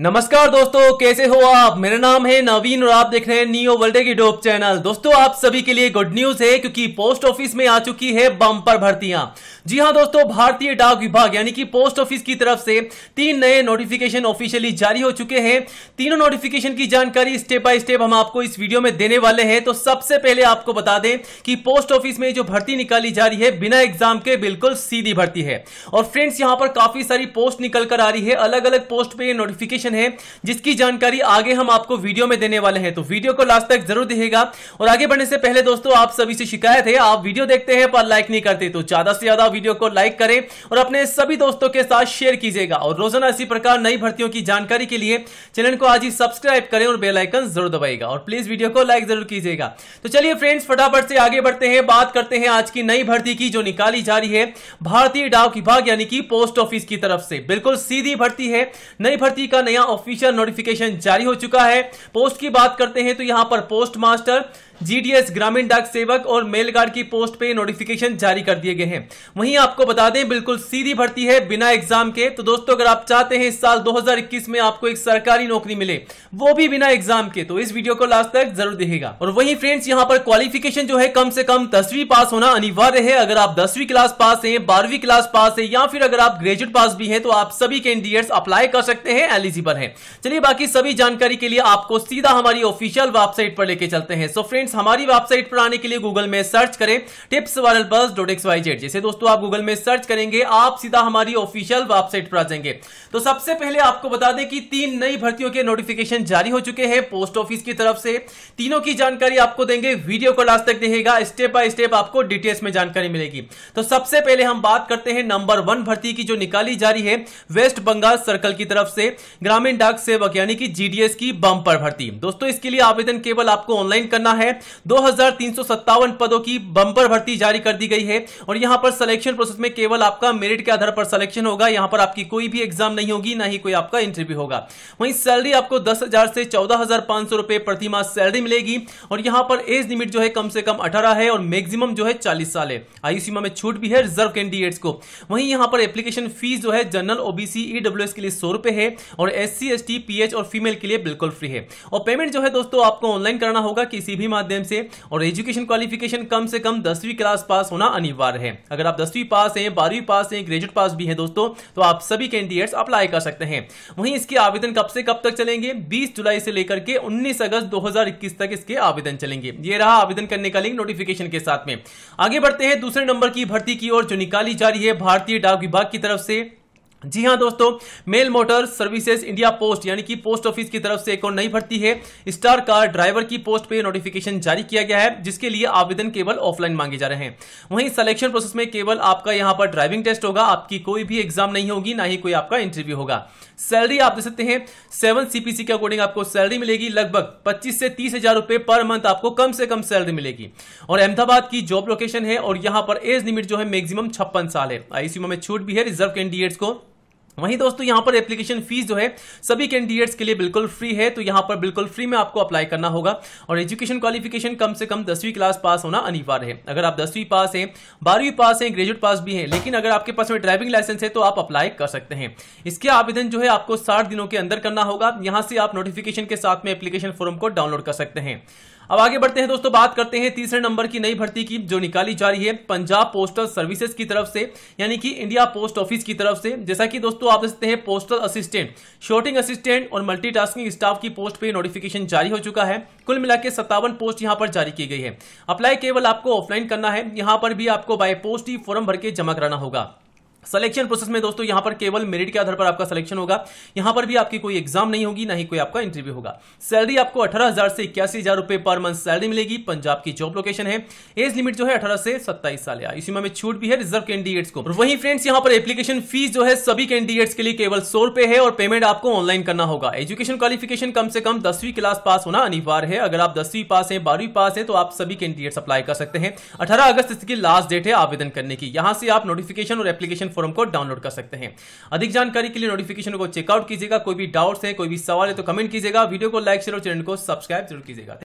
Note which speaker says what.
Speaker 1: नमस्कार दोस्तों कैसे हो आप मेरा नाम है नवीन और आप देख रहे हैं नियो वर्ल्ड की डोप चैनल दोस्तों आप सभी के लिए गुड न्यूज है क्योंकि पोस्ट ऑफिस में आ चुकी है बम्पर भर्तियां जी हां दोस्तों भारतीय डाक विभाग यानी कि पोस्ट ऑफिस की तरफ से तीन नए नोटिफिकेशन ऑफिशियली जारी हो चुके हैं तीनों नोटिफिकेशन की जानकारी स्टेप बाय स्टेप हम आपको इस वीडियो में देने वाले हैं तो सबसे पहले आपको बता दें कि पोस्ट ऑफिस में जो भर्ती निकाली जा रही है बिना एग्जाम के बिल्कुल सीधी भर्ती है और फ्रेंड्स यहाँ पर काफी सारी पोस्ट निकल कर आ रही है अलग अलग पोस्ट पर नोटिफिकेशन कंडीशन है जिसकी जानकारी आगे हम आपको वीडियो में देने वाले हैं तो वीडियो को लास्ट तक जरूर दिखेगा और आगे बढ़ने से पहले दोस्तों आप सभी से शिकायत है आप वीडियो देखते हैं पर लाइक नहीं करते तो ज्यादा से ज्यादा वीडियो को लाइक करें और अपने सभी दोस्तों के साथ शेयर कीजिएगा और रोजाना इसी प्रकार नई भर्तियों की जानकारी के लिए चैनल को आज ही सब्सक्राइब करें और बेलाइकन जरूर दबाएगा और प्लीज वीडियो को लाइक जरूर कीजिएगा तो चलिए फ्रेंड्स फटाफट से आगे बढ़ते हैं बात करते हैं आज की नई भर्ती की जो निकाली जा रही है भारतीय डाक विभाग यानी कि पोस्ट ऑफिस की तरफ से बिल्कुल सीधी भर्ती है नई भर्ती का नया ऑफिशियल नोटिफिकेशन जारी हो चुका है पोस्ट की बात करते हैं तो यहां पर पोस्ट मास्टर जीडीएस ग्रामीण डाक सेवक और मेल गार्ड की पोस्ट पे नोटिफिकेशन जारी कर दिए गए हैं वहीं आपको बता दें बिल्कुल सीधी भर्ती है बिना एग्जाम के तो दोस्तों अगर आप चाहते हैं इस साल 2021 में आपको एक सरकारी नौकरी मिले वो भी बिना एग्जाम के तो इस वीडियो को लास्ट तक जरूर देखेगा और वही फ्रेंड्स यहाँ पर क्वालिफिकेशन जो है कम से कम दसवीं पास होना अनिवार्य है अगर आप दसवीं क्लास पास है बारहवीं क्लास पास है या फिर अगर आप ग्रेजुएट पास भी है तो आप सभी कैंडिडेट अप्लाई कर सकते हैं एलिजिबल है चलिए बाकी सभी जानकारी के लिए आपको सीधा हमारी ऑफिशियल वेबसाइट पर लेके चलते हैं सो फ्रेंड्स टिप्स हमारी वेबसाइट पर आने के लिए गूगल में सर्च करें tips viral bus dot X Y Z जैसे दोस्तों आप गूगल में सर्च करेंगे आप सीधा हमारी ऑफिशियल वेबसाइट पर आ जाएंगे तो सबसे पहले आपको बता दें कि तीन नई भर्तियों के नोटिफिकेशन जारी हो चुके हैं पोस्ट ऑफिस की तरफ से तीनों की जानकारी आपको देंगे वीडियो को लास्ट तक देखेगा स्टेप बाय स्टेप आपको डिटेल्स में जानकारी मिलेगी तो सबसे पहले हम बात करते हैं नंबर वन भर्ती की जो निकाली जा रही है वेस्ट बंगाल सर्कल की तरफ से ग्रामीण डाक सेवक यानी कि जीडीएस की बंपर भर्ती दोस्तों इसके लिए आवेदन केवल आपको ऑनलाइन करना है है दो पदों की बंपर भर्ती जारी कर दी गई है और यहां पर सिलेक्शन प्रोसेस में केवल आपका मेरिट के आधार पर सिलेक्शन होगा यहां पर आपकी कोई भी एग्जाम नहीं होगी ना ही कोई आपका इंटरव्यू होगा वहीं सैलरी आपको दस से चौदह रुपए प्रति माह सैलरी मिलेगी और यहां पर एज लिमिट जो है कम से कम अठारह है और मैक्सिमम जो है चालीस साल है आयु सीमा में छूट भी है रिजर्व कैंडिडेट्स को वहीं यहां पर एप्लीकेशन फीस जो है जनरल ओबीसी ईडब्ल्यूएस के लिए सौ रुपए है और S C S T P और फीमेल के लिए बिल्कुल फ्री है और पेमेंट जो है दोस्तों आपको ऑनलाइन करना होगा किसी भी माध्यम से और एजुकेशन क्वालिफिकेशन कम से कम दसवीं क्लास पास होना अनिवार्य है अगर आप दसवीं पास हैं बारहवीं पास हैं ग्रेजुएट पास भी हैं दोस्तों तो आप सभी कैंडिडेट्स अप्लाई कर सकते हैं वहीं इसके आवेदन कब से कब तक चलेंगे बीस जुलाई से लेकर के उन्नीस अगस्त दो तक इसके आवेदन चलेंगे ये रहा आवेदन करने का लिंक नोटिफिकेशन के साथ में आगे बढ़ते हैं दूसरे नंबर की भर्ती की ओर जो निकाली जा रही है भारतीय डाक विभाग की तरफ से जी हाँ दोस्तों mail motor services India post यानी कि पोस्ट ऑफिस की तरफ से एक और नई भर्ती है स्टार कार ड्राइवर की पोस्ट पे नोटिफिकेशन जारी किया गया है जिसके लिए आवेदन केवल ऑफलाइन मांगे जा रहे हैं वहीं सिलेक्शन प्रोसेस में केवल आपका यहाँ पर ड्राइविंग टेस्ट होगा आपकी कोई भी एग्जाम नहीं होगी ना ही कोई आपका इंटरव्यू होगा सैलरी आप दे सकते हैं सेवन सीपीसी के अकॉर्डिंग आपको सैलरी मिलेगी लगभग पच्चीस से तीस हजार रुपए पर मंथ आपको कम से कम सैलरी मिलेगी और अहमदाबाद की जॉब लोकेशन है और यहाँ पर एज लिमिट जो है मैक्सिमम छप्पन साल है आईसीयू में छूट भी है रिजर्व कैंडिडेट्स को वहीं दोस्तों यहां पर एप्लीकेशन फीस जो है सभी कैंडिडेट्स के लिए बिल्कुल फ्री है तो यहां पर बिल्कुल फ्री में आपको अप्लाई करना होगा और एजुकेशन क्वालिफिकेशन कम से कम दसवीं क्लास पास होना अनिवार्य है अगर आप दसवीं पास हैं बारहवीं पास हैं ग्रेजुएट पास भी हैं लेकिन अगर आपके पास में ड्राइविंग लाइसेंस है तो आप अप्लाई कर सकते हैं इसके आवेदन जो है आपको साठ दिनों के अंदर करना होगा यहां से आप नोटिफिकेशन के साथ में एप्लीकेशन फॉर्म को डाउनलोड कर सकते हैं अब आगे बढ़ते हैं दोस्तों बात करते हैं तीसरे नंबर की नई भर्ती की जो निकाली जा रही है पंजाब पोस्टल सर्विसेज की तरफ से यानी कि इंडिया पोस्ट ऑफिस की तरफ से जैसा कि दोस्तों आप देखते हैं पोस्टल असिस्टेंट शॉर्टिंग असिस्टेंट और मल्टीटास्किंग स्टाफ की पोस्ट पे नोटिफिकेशन जारी हो चुका है कुल मिला के सत्तावन पोस्ट यहाँ पर जारी की गई है अप्लाई केवल आपको ऑफलाइन करना है यहाँ पर भी आपको बाय पोस्ट ही फॉर्म भर के जमा कराना होगा सिलेक्शन प्रोसेस में दोस्तों यहां पर केवल मेरिट के आधार पर आपका सिलेक्शन होगा यहां पर भी आपकी कोई एग्जाम नहीं होगी ना ही कोई आपका इंटरव्यू होगा सैलरी आपको अठारह हजार से इक्यासी हजार रुपए पर मंथ सैलरी मिलेगी पंजाब की जॉब लोकेशन है एज लिमिट जो है अठारह से सत्ताईस साल या इसी में छूट भी है रिजर्व कैंडिडेट्स को वहीं फ्रेंड्स यहां पर एप्लीकेशन फीस जो है सभी कैंडिडेट्स के लिए केवल सौ रुपए है और पेमेंट आपको ऑनलाइन करना होगा एजुकेशन क्वालिफिकेशन कम से कम दसवीं क्लास पास होना अनिवार्य है अगर आप दसवीं पास है बारहवीं पास है तो आप सभी कैंडिडेट्स अप्लाई कर सकते हैं अठारह अगस्त की लास्ट डेट है आवेदन करने की यहां से आप नोटिफिकेशन और एप्लीकेशन फॉर्म को डाउनलोड कर सकते हैं अधिक जानकारी के लिए नोटिफिकेशन को चेकआउट कीजिएगा कोई भी डाउट्स है कोई भी सवाल है तो कमेंट कीजिएगा वीडियो को लाइक शेयर और चैनल को सब्सक्राइब जरूर कीजिएगा